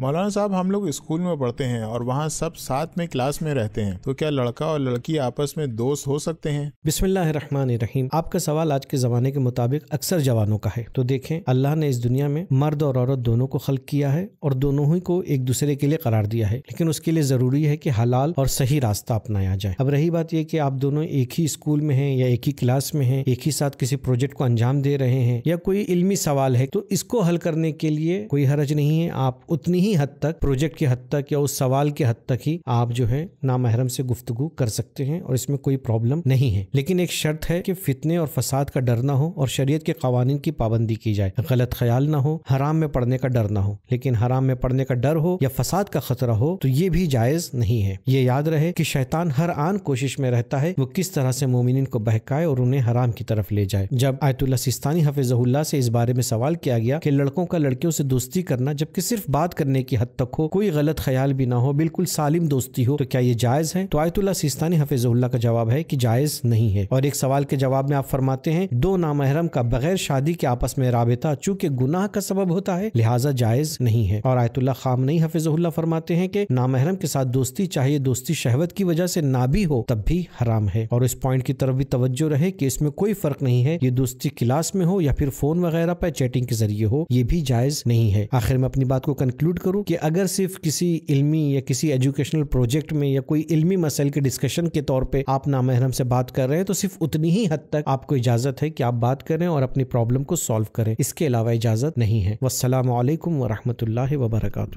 मौलाना साहब हम लोग स्कूल में पढ़ते हैं और वहाँ सब साथ में क्लास में रहते हैं तो क्या लड़का और लड़की आपस में दोस्त हो सकते हैं रहीम आपका सवाल आज के जमाने के मुताबिक अक्सर जवानों का है तो देखें अल्लाह ने इस दुनिया में मर्द और औरत दोनों को खल किया है और दोनों ही को एक दूसरे के लिए करार दिया है लेकिन उसके लिए जरूरी है की हलाल और सही रास्ता अपनाया जाए अब रही बात यह की आप दोनों एक ही स्कूल में है या एक ही क्लास में है एक ही साथ किसी प्रोजेक्ट को अंजाम दे रहे हैं या कोई इल्मी सवाल है तो इसको हल करने के लिए कोई हरज नहीं है आप उतनी ही हद तक प्रोजेक्ट की हद तक या उस सवाल के हद तक ही आप जो है नामहरम से गुफ्तगु कर सकते हैं और इसमें कोई प्रॉब्लम नहीं है लेकिन एक शर्त है कि फितने और फसाद का डर ना हो और शरीयत के कवानीन की पाबंदी की जाए गलत ख्याल ना हो हराम में पड़ने का डर ना हो लेकिन हराम में पड़ने का डर हो या फसाद का खतरा हो तो ये भी जायज नहीं है ये याद रहे कि शैतान हर आन कोशिश में रहता है वो किस तरह से मोमिन को बहकाए और उन्हें हराम की तरफ ले जाए जब आयतुल्ला सिस्तानी हफिजहुल्ला से इस बारे में सवाल किया गया कि लड़कों का लड़कियों से दोस्ती करना जबकि सिर्फ बात करने करने की हद तक हो कोई गलत ख्याल भी ना हो बिल्कुल सालिम दोस्ती हो तो क्या ये जायज़ है तो आयतुल्ला सिस्तानी हफिजुल्ला का जवाब है कि जायज़ नहीं है और एक सवाल के जवाब में आप फरमाते हैं दो नामहरम का बगैर शादी के आपस में रबता चूंकि गुनाह का सबब होता है लिहाजा जायज़ नहीं है और आयतुल्ला नहीं हफिजुल्ला फरमाते हैं कि नामहरम के साथ दोस्ती चाहिए दोस्ती शहवत की वजह से ना भी हो तब भी हराम है और इस पॉइंट की तरफ भी तवज्जो रहे कि इसमें कोई फर्क नहीं है ये दोस्ती क्लास में हो या फिर फोन वगैरह पर चैटिंग के जरिए हो ये भी जायज नहीं है आखिर में अपनी बात को कंक्लूड करूँ कि अगर सिर्फ किसी इल्मी या किसी एजुकेशनल प्रोजेक्ट में या कोई इल्मी मसल के डिस्कशन के तौर पर आप नामहरम से बात कर रहे हैं तो सिर्फ उतनी ही हद तक आपको इजाजत है कि आप बात करें और अपनी प्रॉब्लम को सॉल्व करें इसके अलावा इजाजत नहीं है वालेकुम वरहमत ला वबरकू